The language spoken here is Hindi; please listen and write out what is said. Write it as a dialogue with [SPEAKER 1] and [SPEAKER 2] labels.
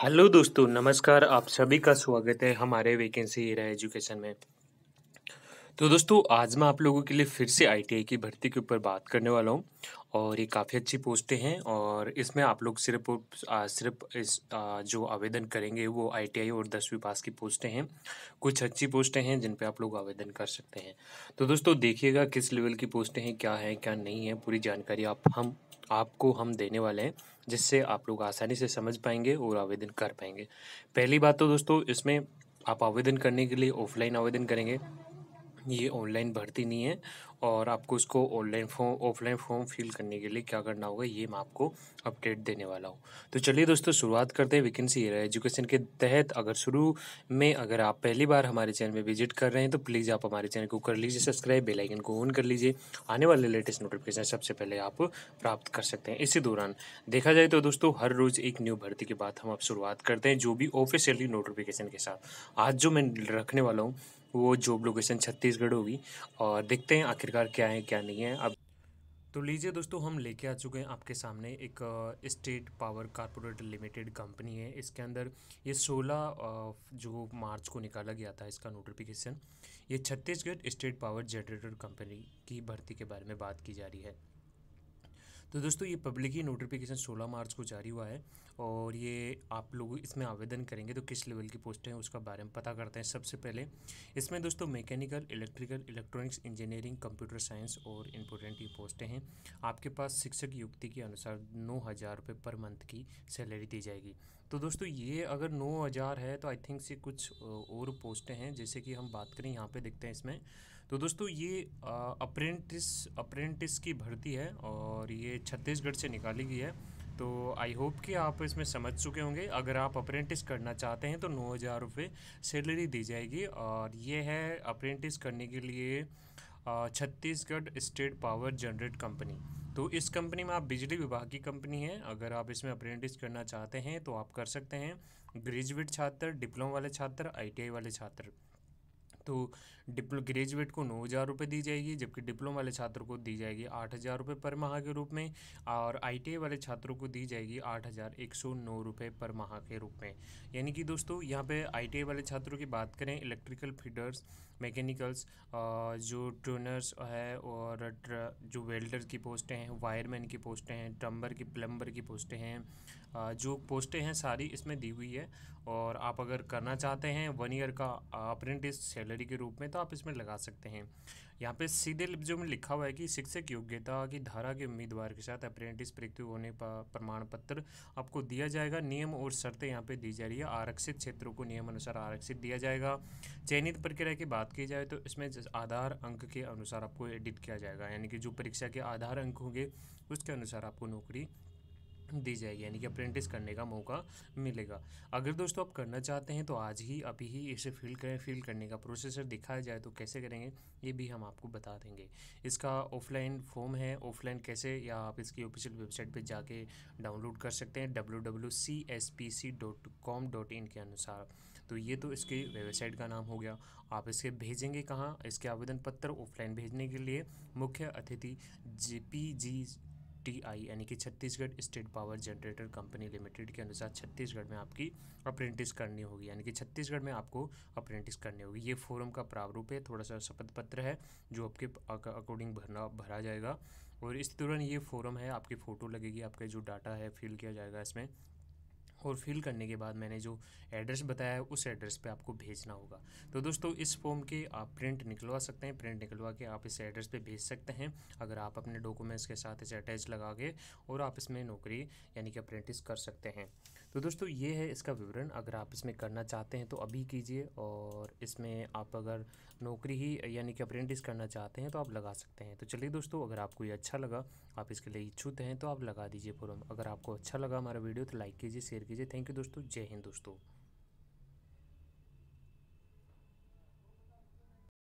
[SPEAKER 1] हेलो दोस्तों नमस्कार आप सभी का स्वागत है हमारे वैकेंसी हीरा एजुकेशन में तो दोस्तों आज मैं आप लोगों के लिए फिर से आईटीआई की भर्ती के ऊपर बात करने वाला हूँ और ये काफ़ी अच्छी पोस्टें हैं और इसमें आप लोग सिर्फ और सिर्फ इस आ, जो आवेदन करेंगे वो आईटीआई और दसवीं पास की पोस्टें हैं कुछ अच्छी पोस्टें हैं जिन पे आप लोग आवेदन कर सकते हैं तो दोस्तों देखिएगा किस लेवल की पोस्टें हैं क्या हैं क्या नहीं है पूरी जानकारी आप हम आपको हम देने वाले हैं जिससे आप लोग आसानी से समझ पाएंगे और आवेदन कर पाएंगे पहली बात तो दोस्तों इसमें आप आवेदन करने के लिए ऑफलाइन आवेदन करेंगे ये ऑनलाइन भर्ती नहीं है और आपको इसको online form offline form fill करने के लिए क्या करना होगा ये मैं आपको अपडेट देने वाला हूँ तो चलिए दोस्तों शुरुआत करते हैं वैकेंसी एयर एजुकेशन के तहत अगर शुरू में अगर आप पहली बार हमारे चैनल में विजिट कर रहे हैं तो प्लीज़ आप हमारे चैनल को कर लीजिए सब्सक्राइब बेलाइकन को ऑन कर लीजिए आने वाले लेटेस्ट नोटिफिकेशन सबसे पहले आप प्राप्त कर सकते हैं इसी दौरान देखा जाए तो दोस्तों हर रोज़ एक न्यू भर्ती के बाद हम आप शुरुआत करते हैं जो भी ऑफिशियली नोटिफिकेशन के साथ आज जो मैं रखने वाला हूँ वो जॉब लोकेशन छत्तीसगढ़ होगी और देखते हैं आखिरकार क्या है क्या नहीं है अब तो लीजिए दोस्तों हम लेके आ चुके हैं आपके सामने एक state power corporate limited company है इसके अंदर ये 16 जो मार्च को निकाला गया था इसका नोटिफिकेशन ये Chhattisgarh state power generator company की भर्ती के बारे में बात की जा रही है तो दोस्तों ये पब्लिकली नोटिफिकेशन 16 मार्च को जारी हुआ है और ये आप लोग इसमें आवेदन करेंगे तो किस लेवल की पोस्ट है उसका बारे में पता करते हैं सबसे पहले इसमें दोस्तों mechanical electrical electronics engineering computer science और इम्पोर्टेंट ये पोस्टें हैं आपके पास शिक्षक युक्ति के अनुसार नौ हज़ार रुपये पर मंथ की सैलरी दी जाएगी तो दोस्तों ये अगर नौ हज़ार है तो आई थिंक से कुछ और पोस्टें हैं जैसे कि हम बात करें यहाँ पर देखते हैं इसमें तो दोस्तों ये अप्रेंटिस अप्रेंटिस की भर्ती है और ये छत्तीसगढ़ से निकाली गई है तो आई होप कि आप इसमें समझ चुके होंगे अगर आप अप्रेंटिस करना चाहते हैं तो नौ हज़ार रुपये सैलरी दी जाएगी और ये है अप्रेंटिस करने के लिए Chhattisgarh state power generate company तो इस कंपनी में आप बिजली विभाग की कंपनी है अगर आप इसमें अप्रेंटिस करना चाहते हैं तो आप कर सकते हैं ग्रेजुएट छात्र डिप्लोमा वाले छात्र आई वाले छात्र तो डिप्लो ग्रेजुएट को नौ हज़ार रुपये दी जाएगी जबकि डिप्लोमा वाले छात्र को दी जाएगी आठ हज़ार रुपये पर माह के रूप में और आई वाले छात्रों को दी जाएगी आठ हज़ार एक सौ नौ रुपये पर माह के रूप में यानी कि दोस्तों यहाँ पे आई वाले छात्रों की बात करें इलेक्ट्रिकल फीडर्स मैकेनिकल्स जो ट्रोनर्स है और जो वेल्डर की पोस्टें हैं वायरमैन की पोस्टें हैं टम्बर की प्लम्बर की पोस्टें हैं जो पोस्टें हैं सारी इसमें दी हुई है और आप अगर करना चाहते हैं वन ईयर का अप्रेंटिस सैलरी के रूप में तो आप इसमें लगा सकते हैं यहाँ पे सीधे जो में लिखा हुआ है कि शिक्षक योग्यता की धारा के उम्मीदवार के साथ अप्रेंटिस प्रयुक्त होने पर प्रमाण पत्र आपको दिया जाएगा नियम और शर्तें यहाँ पे दी जा रही है आरक्षित क्षेत्रों को नियम अनुसार आरक्षित दिया जाएगा चयनित प्रक्रिया की बात की जाए तो इसमें आधार अंक के अनुसार आपको एडिट किया जाएगा यानी कि जो परीक्षा के आधार अंक होंगे उसके अनुसार आपको नौकरी दी जाएगी यानी कि अप्रेंटिस करने का मौका मिलेगा अगर दोस्तों आप करना चाहते हैं तो आज ही अभी ही इसे फिल करें फिल करने का प्रोसेसर दिखाया जाए तो कैसे करेंगे ये भी हम आपको बता देंगे इसका ऑफलाइन फॉर्म है ऑफलाइन कैसे या आप इसकी ऑफिशियल वेबसाइट पर जाके डाउनलोड कर सकते हैं डब्ल्यू के अनुसार तो ये तो इसकी वेबसाइट का नाम हो गया आप इसे भेजेंगे कहाँ इसके आवेदन पत्र ऑफलाइन भेजने के लिए मुख्य अतिथि J P G T I यानी कि Chhattisgarh state power generator company limited के अनुसार छत्तीसगढ़ में आपकी अप्रेंटिस करनी होगी यानी कि छत्तीसगढ़ में आपको अप्रेंटिस करनी होगी ये फोरम का प्रारूप है थोड़ा सा शपथ पत्र है जो आपके अकॉर्डिंग भरना भरा जाएगा और इस दौरान ये फोरम है आपकी फ़ोटो लगेगी आपका जो डाटा है फिल किया जाएगा इसमें और फिल करने के बाद मैंने जो एड्रेस बताया है उस एड्रेस पे आपको भेजना होगा तो दोस्तों इस फॉर्म के आप प्रिंट निकलवा सकते हैं प्रिंट निकलवा के आप इस एड्रेस पे भेज सकते हैं अगर आप अपने डॉक्यूमेंट्स के साथ इसे अटैच लगा के और आप इसमें नौकरी यानी कि अप्रेंटिस कर सकते हैं तो दोस्तों ये है इसका विवरण अगर आप इसमें करना चाहते हैं तो अभी कीजिए और इसमें आप अगर नौकरी ही यानी कि अप्रेंटिस करना चाहते हैं तो आप लगा सकते हैं तो चलिए दोस्तों अगर आपको ये अच्छा लगा आप इसके लिए इच्छुक हैं तो आप लगा दीजिए फॉरम अगर आपको अच्छा लगा हमारा वीडियो तो लाइक कीजिए शेयर कीजिए थैंक यू दोस्तों जय हिंद दोस्तों